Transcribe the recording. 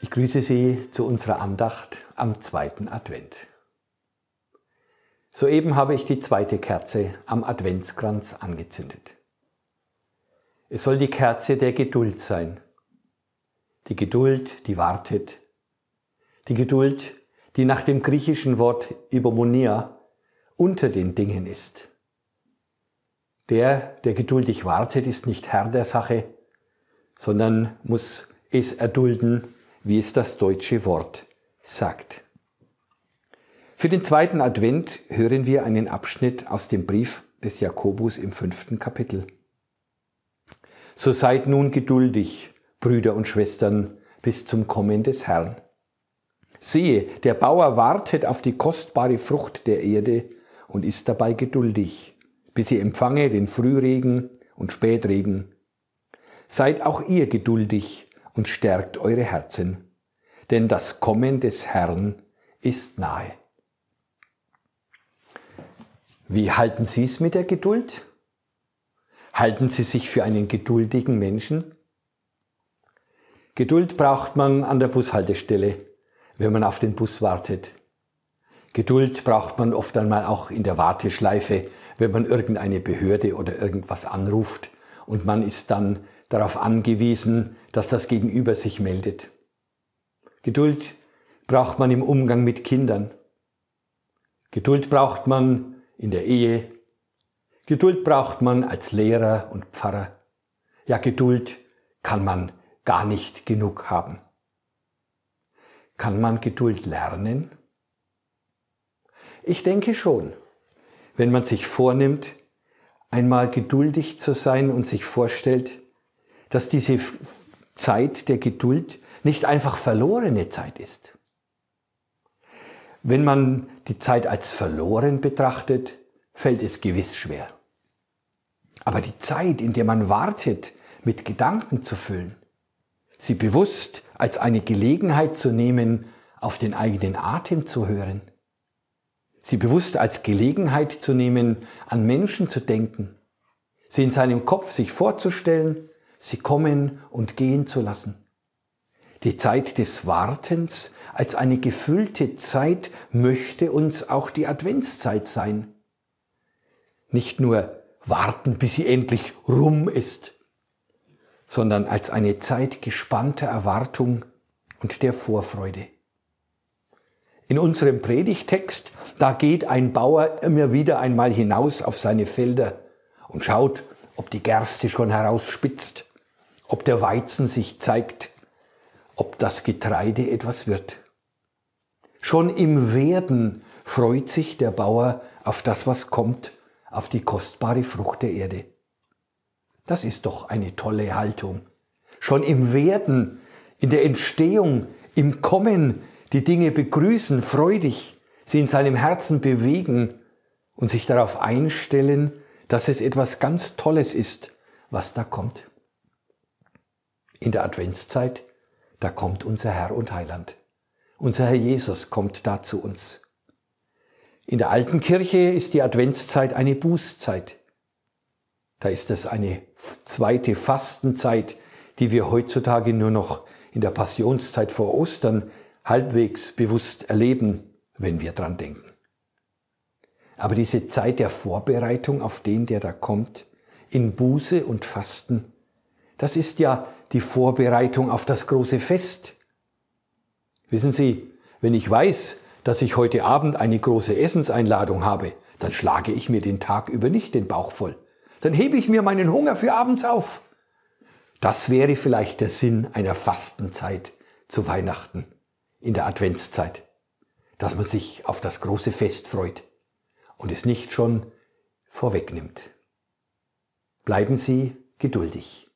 Ich grüße Sie zu unserer Andacht am zweiten Advent. Soeben habe ich die zweite Kerze am Adventskranz angezündet. Es soll die Kerze der Geduld sein. Die Geduld, die wartet. Die Geduld, die nach dem griechischen Wort Ibomonia unter den Dingen ist. Der, der geduldig wartet, ist nicht Herr der Sache, sondern muss es erdulden wie es das deutsche Wort sagt. Für den zweiten Advent hören wir einen Abschnitt aus dem Brief des Jakobus im fünften Kapitel. So seid nun geduldig, Brüder und Schwestern, bis zum Kommen des Herrn. Siehe, der Bauer wartet auf die kostbare Frucht der Erde und ist dabei geduldig, bis sie empfange den Frühregen und Spätregen. Seid auch ihr geduldig, und stärkt eure Herzen, denn das Kommen des Herrn ist nahe. Wie halten Sie es mit der Geduld? Halten Sie sich für einen geduldigen Menschen? Geduld braucht man an der Bushaltestelle, wenn man auf den Bus wartet. Geduld braucht man oft einmal auch in der Warteschleife, wenn man irgendeine Behörde oder irgendwas anruft und man ist dann darauf angewiesen, dass das Gegenüber sich meldet. Geduld braucht man im Umgang mit Kindern. Geduld braucht man in der Ehe. Geduld braucht man als Lehrer und Pfarrer. Ja, Geduld kann man gar nicht genug haben. Kann man Geduld lernen? Ich denke schon, wenn man sich vornimmt, einmal geduldig zu sein und sich vorstellt, dass diese Zeit der Geduld nicht einfach verlorene Zeit ist. Wenn man die Zeit als verloren betrachtet, fällt es gewiss schwer. Aber die Zeit, in der man wartet, mit Gedanken zu füllen, sie bewusst als eine Gelegenheit zu nehmen, auf den eigenen Atem zu hören, sie bewusst als Gelegenheit zu nehmen, an Menschen zu denken, sie in seinem Kopf sich vorzustellen, sie kommen und gehen zu lassen. Die Zeit des Wartens als eine gefüllte Zeit möchte uns auch die Adventszeit sein. Nicht nur warten, bis sie endlich rum ist, sondern als eine Zeit gespannter Erwartung und der Vorfreude. In unserem Predigtext, da geht ein Bauer immer wieder einmal hinaus auf seine Felder und schaut, ob die Gerste schon herausspitzt, ob der Weizen sich zeigt, ob das Getreide etwas wird. Schon im Werden freut sich der Bauer auf das, was kommt, auf die kostbare Frucht der Erde. Das ist doch eine tolle Haltung. Schon im Werden, in der Entstehung, im Kommen die Dinge begrüßen, freudig, sie in seinem Herzen bewegen und sich darauf einstellen, dass es etwas ganz Tolles ist, was da kommt. In der Adventszeit, da kommt unser Herr und Heiland. Unser Herr Jesus kommt da zu uns. In der alten Kirche ist die Adventszeit eine Bußzeit. Da ist es eine zweite Fastenzeit, die wir heutzutage nur noch in der Passionszeit vor Ostern halbwegs bewusst erleben, wenn wir dran denken. Aber diese Zeit der Vorbereitung auf den, der da kommt, in Buße und Fasten, das ist ja die Vorbereitung auf das große Fest. Wissen Sie, wenn ich weiß, dass ich heute Abend eine große Essenseinladung habe, dann schlage ich mir den Tag über nicht den Bauch voll. Dann hebe ich mir meinen Hunger für abends auf. Das wäre vielleicht der Sinn einer Fastenzeit zu Weihnachten in der Adventszeit, dass man sich auf das große Fest freut und es nicht schon vorwegnimmt. Bleiben Sie geduldig.